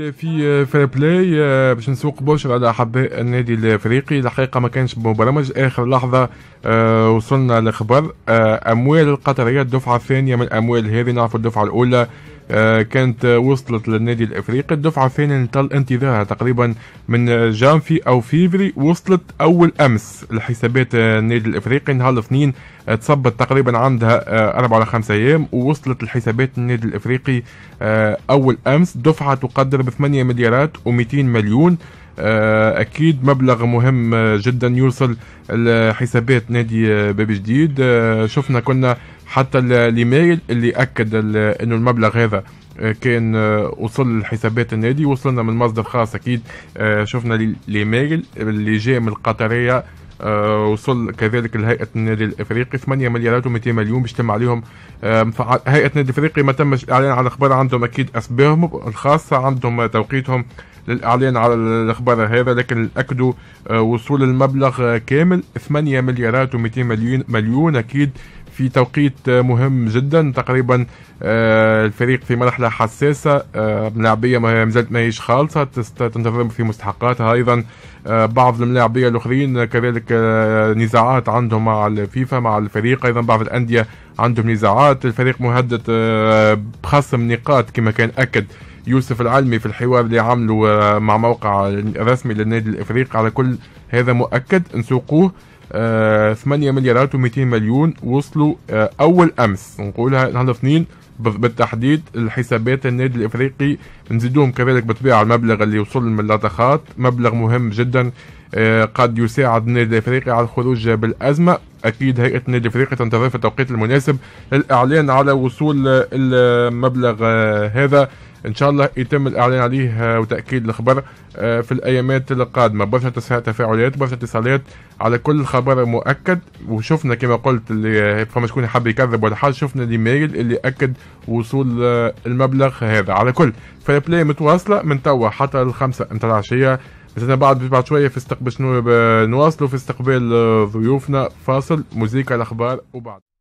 اكيد في فير آه، بلاي آه، باش نسوق بوش على احباء النادي الافريقي الحقيقه ما كانش مبرمج اخر لحظه آه، وصلنا لخبر اموال القطريه الدفعه الثانيه من اموال هذه نعرف الدفعه الاولى آه، كانت وصلت للنادي الافريقي الدفعه الثانيه طال انتظارها تقريبا من جانفي او فيفري وصلت اول امس لحسابات النادي الافريقي نهار الاثنين تصبت تقريبا عندها آه، اربع ولا خمسة ايام ووصلت لحسابات النادي الافريقي آه، اول امس دفعه تقدر ب 8 مليارات و200 مليون اكيد مبلغ مهم جدا يوصل لحسابات نادي باب جديد شفنا كنا حتى الايميل اللي اكد انه المبلغ هذا آه، كان آه، وصل لحسابات النادي وصلنا من مصدر خاص اكيد آه، شفنا الايميل اللي جاء من القطريه وصل كذلك لهيئه النادي الافريقي 8 مليارات و200 مليون باش تم عليهم هيئه النادي الافريقي ما تمش اعلان على الاخبار عندهم اكيد اسبابهم الخاصه عندهم توقيتهم للاعلان على الاخبار هذا لكن اكدوا وصول المبلغ كامل 8 مليارات و200 مليون مليون اكيد في توقيت مهم جدا تقريبا آه، الفريق في مرحله حساسه ملاعبيه آه، ما ماهيش ما هيش خالصه تنتظر في مستحقاتها ايضا آه، بعض الملاعبيه الاخرين كذلك نزاعات عندهم مع الفيفا مع الفريق ايضا بعض الانديه عندهم نزاعات الفريق مهدد بخصم نقاط كما كان اكد يوسف العلمي في الحوار اللي عمله مع موقع رسمي للنادي الافريقي على كل هذا مؤكد نسوقوه 8 مليارات و200 مليون وصلوا آه، اول امس نقولها نهار الاثنين بالتحديد الحسابات النادي الافريقي نزيدوهم كذلك بالطبيعه المبلغ اللي وصل من اللاطخات مبلغ مهم جدا آه، قد يساعد النادي الافريقي على الخروج بالازمه اكيد هيئه النادي الافريقي تنتظر في التوقيت المناسب للاعلان على وصول المبلغ آه، هذا ان شاء الله يتم الاعلان عليه آه، وتاكيد الخبر آه، في الايامات القادمه برشا تفاعلات برشا اتصالات على كل خبر مؤكد وشفنا كما قلت اللي آه، فما شكون حب يكذب ولا حاجه شفنا الايميل اللي اكد وصول المبلغ هذا على كل بلاي متواصله من توا حتى الخمسة نتاع العشيه مثلا بعد بعد شويه في استقبال شنو نواصلوا في استقبال ضيوفنا فاصل موزيكا الاخبار وبعد